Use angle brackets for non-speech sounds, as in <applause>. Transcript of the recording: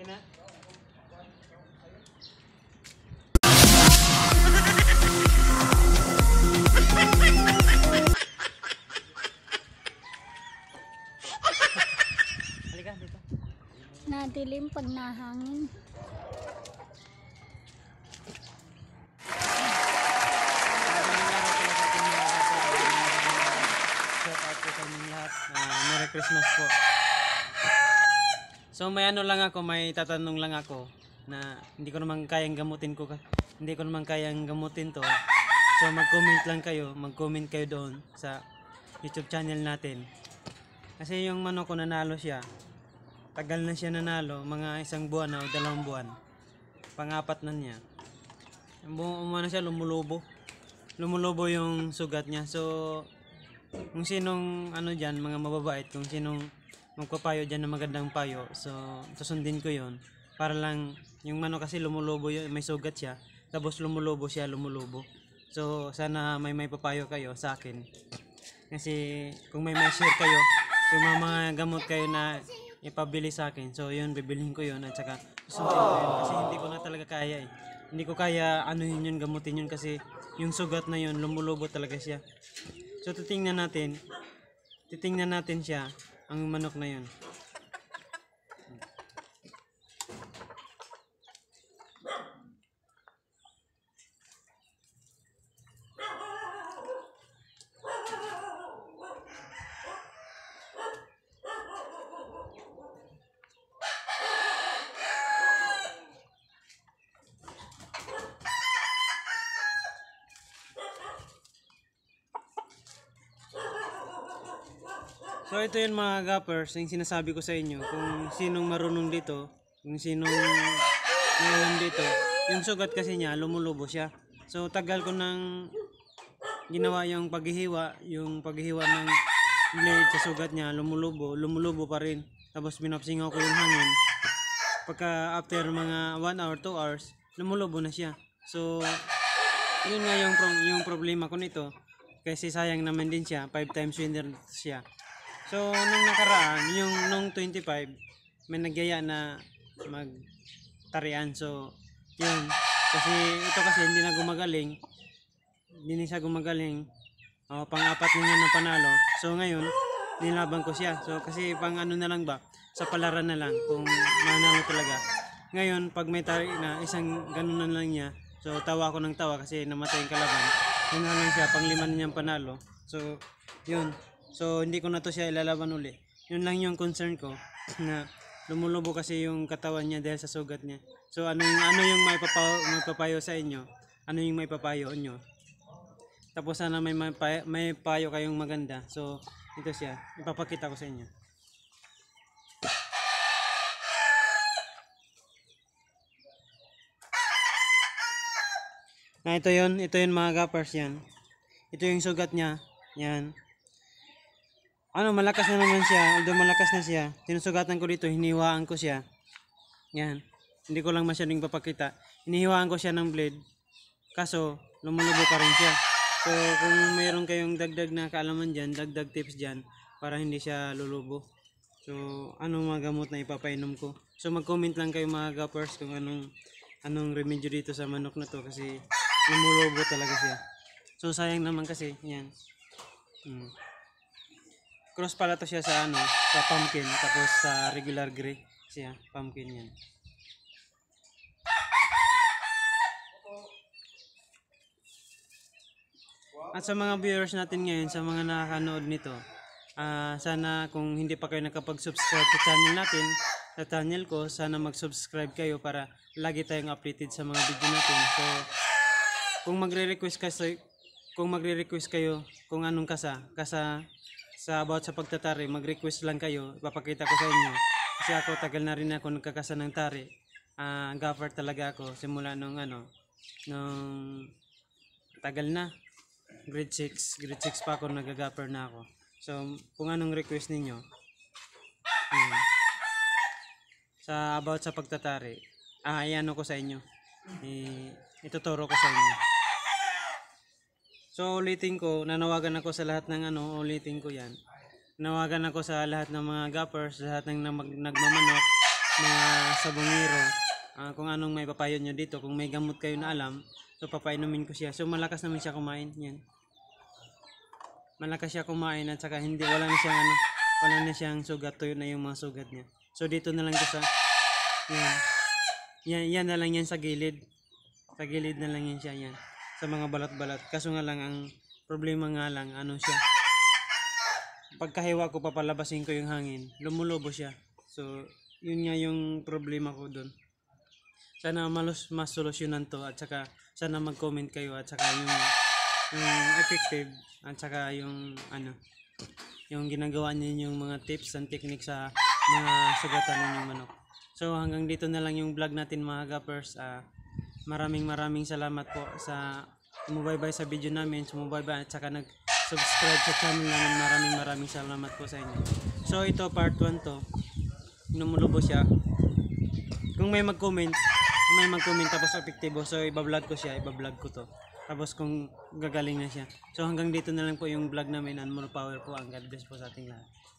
Okay na? Halika, dito. Nadilim pag nahangin. Shout out po sa inyo lahat. Uh, Merry Christmas po. So may ano lang ako, may tatanong lang ako na hindi ko naman kayang gamutin ko. Hindi ko naman kayang gamutin to. So mag-comment lang kayo, mag-comment kayo doon sa YouTube channel natin. Kasi yung manok ko nanalo siya. Tagal na siya nanalo, mga isang buwan na o dalawang buwan. Pangapat na niya. Yung buong Umano siya, lumulubo. Lumulubo yung sugat niya. So, kung sinong ano dyan, mga mababait, kung sinong magpapayo dyan ng magandang payo. So, susundin ko yon Para lang, yung mano kasi lumulobo yun, may sugat siya. Tapos lumulobo siya, lumulobo. So, sana may may papayo kayo sa akin. Kasi, kung may may share kayo, kung may mga gamot kayo na ipabili sa akin. So, yun, bibilhin ko yun. At saka, susundin ko yun. Kasi hindi ko na talaga kaya eh. Hindi ko kaya anuhin yun, gamutin yun. Kasi, yung sugat na yun, lumulobo talaga siya. So, titingnan natin. Titingnan natin siya ang manok na yun. So ito yung mga gappers, yung sinasabi ko sa inyo, kung sinong marunong dito, kung sinong ngayon dito, yung sugat kasi niya, lumulubo siya. So tagal ko nang ginawa yung paghihiwa, yung paghihiwa ng blade sa sugat niya, lumulubo, lumulubo pa rin. Tapos binapsingaw ko yung hangin. Pagka after mga 1 hour, 2 hours, lumulubo na siya. So, yun nga yung, pro yung problema ko nito. Kasi sayang naman din siya, 5 times winner siya. So, nung nakaraan, yung nung 25, may nagyaya na magtarian. So, yun. Kasi ito kasi hindi na gumagaling. Hindi na gumagaling. O, pang-apat niya na panalo. So, ngayon, nilaban ko siya. So, kasi pang ano na lang ba? Sa palaran na lang. Kung manalo talaga. Ngayon, pag may tari na, isang ganun na lang niya. So, tawa ako ng tawa kasi namatay yung kalaban. Nanalo siya, panglima na niyang panalo. So, yun. So hindi ko na to siya ilalaban uli. Yun lang yung concern ko <laughs> na lumulubo kasi yung katawan niya dahil sa sugat niya. So ano yung ano yung may papayo, sa inyo? Ano yung may papayo niyo? Tapos sana may may payo, kayong maganda. So ito siya. Ipapakita ko sa inyo. Na ito 'yon, ito 'yung mga gappers 'yan. Ito 'yung sugat niya. 'Yan ano, malakas na naman siya. Although malakas na siya. Sinusugatan ko dito, hiniwaan ko siya. Yan. Hindi ko lang masyadong papakita. Hinihiwaan ko siya ng blade. Kaso, lumulubo pa rin siya. So, kung mayroon kayong dagdag na kaalaman dyan, dagdag tips dyan, para hindi siya lulubo. So, ano mga gamot na ipapainom ko? So, mag-comment lang kayo mga gappers kung anong, anong remedyo dito sa manok na to kasi lumulubo talaga siya. So, sayang naman kasi. Yan. Hmm. Cross pala to siya sa ano, sa pumpkin tapos sa regular gray siya, pumpkin 'yan. At sa mga viewers natin ngayon, sa mga nakakanood nito, uh, sana kung hindi pa kayo nakapag-subscribe sa channel natin, sa channel ko, sana mag-subscribe kayo para lagi tayong updated sa mga video natin. So, kung magre-request kasi kung magre-request kayo kung anong kasa, kasa sa about sa pagtatari, mag-request lang kayo. Ipapakita ko sa inyo. Kasi ako, tagal na rin ako nagkakasa ng tari. Uh, gaffer talaga ako simula nung ano, nung tagal na. Grade 6. Grade 6 pa ako, nagagaffer na ako. So, kung anong request ninyo, yun. Hmm. sa about sa pagtatari, ah, iano ko sa inyo. I, ituturo ko sa inyo. So ulitin ko, nanawagan ako sa lahat ng ano, ulitin ko yan. Nawagan ako sa lahat ng mga gappers, lahat ng nag nagmamanok, mga sabongero, uh, kung anong may papayon nyo dito, kung may gamot kayo na alam, so papainumin ko siya. So malakas naman siya kumain, yan. Malakas siya kumain at saka hindi, wala na siyang ano, wala na siyang sugat, tuyo na yung mga sugat niya. So dito na lang ko sa, yan. Yan, yan na lang yan sa gilid. Sa gilid na lang yan siya, yan sa mga balat-balat. Kaso nga lang, ang problema nga lang, ano siya, pagkahiwa ko papalabasin ko yung hangin, lumulobo siya. So, yun nga yung problema ko doon. Sana malos mas solusyonan to at saka sana mag-comment kayo at saka yung, yung effective at saka yung ano yung ginagawa niyo yung mga tips and technique sa mga sugatan ng manok. So hanggang dito na lang yung vlog natin mga gappers. Uh, maraming maraming salamat po sa sumubaybay sa video namin, sumubaybay at saka nag-subscribe sa channel namin. Maraming maraming salamat po sa inyo. So ito part 1 to. Inumulubo siya. Kung may mag-comment, may mag-comment tapos epektibo. So ibablog ko siya, ibablog ko to. Tapos kung gagaling na siya. So hanggang dito na lang po yung vlog namin. and more Power po. Ang God bless po sa ating lahat.